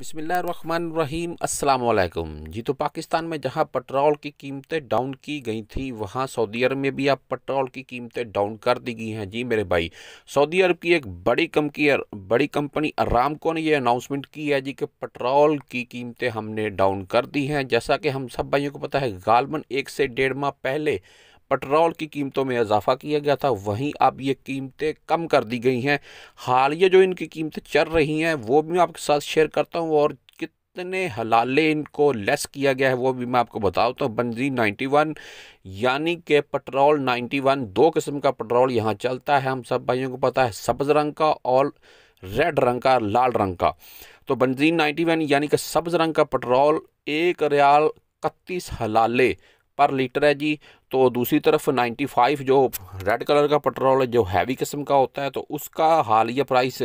بسم اللہ الرحمن الرحیم السلام علیکم جی تو پاکستان میں جہاں پٹرول کی قیمتیں ڈاؤن کی گئی تھیں وہاں سعودی عرب میں بھی اب پٹرول کی قیمتیں ڈاؤن کر دی گئی ہیں جی میرے بھائی سعودی عرب کی ایک بڑی کم کی بڑی کمپنی ارام کو نے یہ اناؤنسمنٹ کی ہے جی کہ پٹرول کی قیمتیں ہم نے ڈاؤن کر دی ہیں جیسا کہ ہم سب بھائیوں کو پتا ہے غالباً ایک سے ڈیڑھ ماہ پہلے پٹرول کی قیمتوں میں اضافہ کیا گیا تھا وہیں اب یہ قیمتیں کم کر دی گئی ہیں حالیہ جو ان کی قیمتیں چل رہی ہیں وہ بھی میں آپ کے ساتھ شیئر کرتا ہوں اور کتنے حلالے ان کو لیس کیا گیا ہے وہ بھی میں آپ کو بتاتا ہوں بنزین نائنٹی ون یعنی کہ پٹرول نائنٹی ون دو قسم کا پٹرول یہاں چلتا ہے ہم سب بھائیوں کو پتا ہے سبز رنگ کا اور ریڈ رنگ کا لال رنگ کا تو بنزین نائنٹی ون یعنی کہ سبز رنگ کا پٹرول ایک ریال اکتیس حلالے پر لیٹر ہے جی تو دوسری طرف نائنٹی فائیو جو ریڈ کلر کا پٹرول جو ہیوی قسم کا ہوتا ہے تو اس کا حالیہ پرائس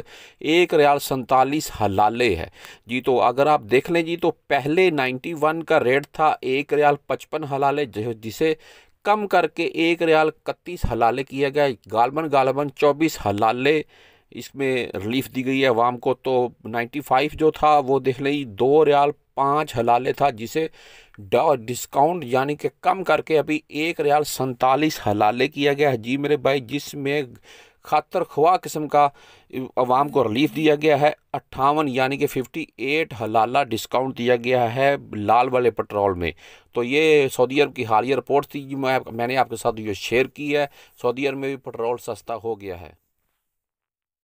ایک ریال سنتالیس حلالے ہے جی تو اگر آپ دیکھ لیں جی تو پہلے نائنٹی ون کا ریٹ تھا ایک ریال پچپن حلالے جسے کم کر کے ایک ریال اکتیس حلالے کیا گیا ہے غالباً غالباً چوبیس حلالے اس میں ریلیف دی گئی ہے عوام کو تو نائنٹی فائیو جو تھا وہ دیکھ لیں دو ریال پانچ حلالے تھا جسے ڈسکاؤنٹ یعنی کہ کم کر کے ابھی ایک ریال سنتالیس حلالے کیا گیا ہے جی میرے بھائی جس میں خاطر خواہ قسم کا عوام کو ریلیف دیا گیا ہے اٹھاون یعنی کہ ففٹی ایٹ حلالہ ڈسکاؤنٹ دیا گیا ہے لال والے پٹرول میں تو یہ سعودی عرب کی حالیہ رپورٹ تھی میں نے آپ کے ساتھ یہ شیئر کی ہے سعودی عرب میں بھی پٹرول سستا ہو گیا ہے